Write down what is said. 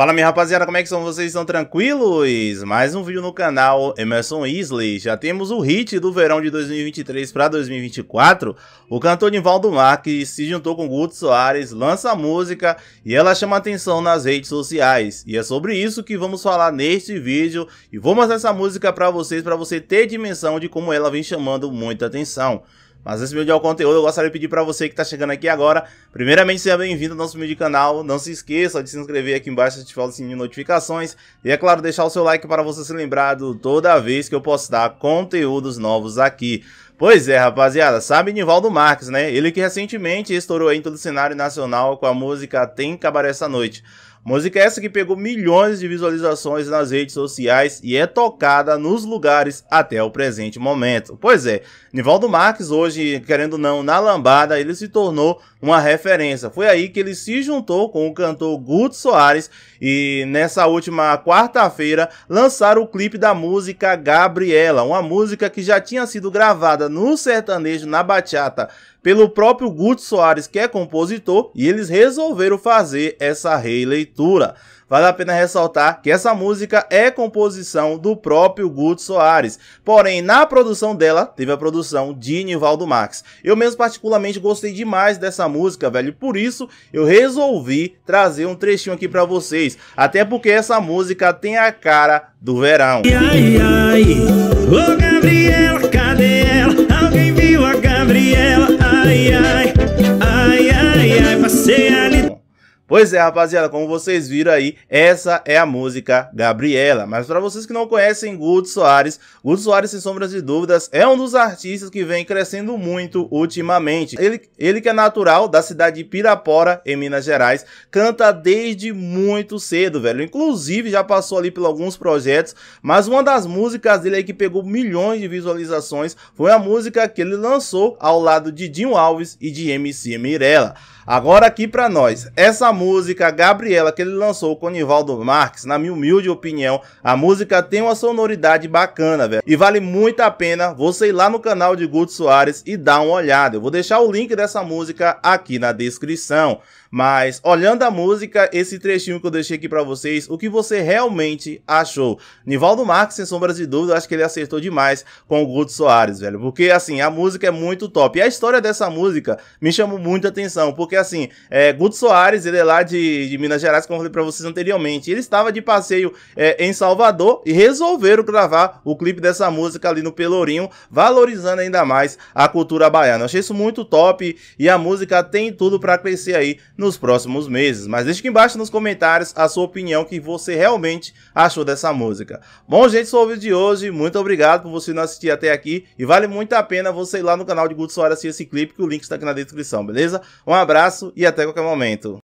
Fala minha rapaziada, como é que são vocês? Estão tranquilos? Mais um vídeo no canal Emerson Isley. Já temos o hit do verão de 2023 para 2024. O cantor Nivaldo Marques se juntou com Guto Soares, lança a música e ela chama atenção nas redes sociais. E é sobre isso que vamos falar neste vídeo e vou mostrar essa música para vocês para você ter dimensão de como ela vem chamando muita atenção. Mas antes de ir o conteúdo, eu gostaria de pedir para você que está chegando aqui agora, primeiramente seja bem-vindo ao nosso vídeo de canal, não se esqueça de se inscrever aqui embaixo, ativar o sininho de notificações e é claro, deixar o seu like para você ser lembrado toda vez que eu postar conteúdos novos aqui. Pois é, rapaziada, sabe Nivaldo Marques, né? Ele que recentemente estourou em todo o cenário nacional com a música Tem Cabaré Essa Noite. Música essa que pegou milhões de visualizações nas redes sociais e é tocada nos lugares até o presente momento. Pois é, Nivaldo Marques hoje, querendo ou não, na lambada, ele se tornou uma referência. Foi aí que ele se juntou com o cantor Guto Soares e nessa última quarta-feira lançaram o clipe da música Gabriela, uma música que já tinha sido gravada no sertanejo na bachata pelo próprio Guto Soares, que é compositor, e eles resolveram fazer essa releitura Escritura. Vale a pena ressaltar que essa música é composição do próprio Guto Soares, porém na produção dela teve a produção de Nivaldo Max. Eu mesmo particularmente gostei demais dessa música, velho, por isso eu resolvi trazer um trechinho aqui para vocês, até porque essa música tem a cara do verão. Ai, ai, ô Gabriela, cadê ela? Alguém viu a Gabriela? Ai, ai. Pois é, rapaziada, como vocês viram aí, essa é a música Gabriela. Mas para vocês que não conhecem Guto Soares, Guto Soares, sem sombras de dúvidas, é um dos artistas que vem crescendo muito ultimamente. Ele, ele que é natural da cidade de Pirapora, em Minas Gerais, canta desde muito cedo, velho. Inclusive, já passou ali por alguns projetos, mas uma das músicas dele aí que pegou milhões de visualizações foi a música que ele lançou ao lado de Dinho Alves e de MC Mirella. Agora aqui para nós, essa música Gabriela que ele lançou com Nivaldo Marques, na minha humilde opinião, a música tem uma sonoridade bacana, velho. E vale muito a pena você ir lá no canal de Guto Soares e dar uma olhada. Eu vou deixar o link dessa música aqui na descrição. Mas olhando a música, esse trechinho que eu deixei aqui para vocês, o que você realmente achou? Nivaldo Marques, sem sombras de dúvida, acho que ele acertou demais com o Guto Soares, velho. Porque assim, a música é muito top. E a história dessa música me chamou muita atenção, porque assim, é, Guto Soares, ele é lá de, de Minas Gerais, como eu falei pra vocês anteriormente. Ele estava de passeio é, em Salvador e resolveram gravar o clipe dessa música ali no Pelourinho, valorizando ainda mais a cultura baiana. Eu achei isso muito top e a música tem tudo para crescer aí nos próximos meses. Mas deixa aqui embaixo nos comentários a sua opinião que você realmente achou dessa música. Bom, gente, sou foi o vídeo de hoje. Muito obrigado por você não assistir até aqui e vale muito a pena você ir lá no canal de Guto Soares assistir esse clipe que o link está aqui na descrição, beleza? Um abraço e até qualquer momento.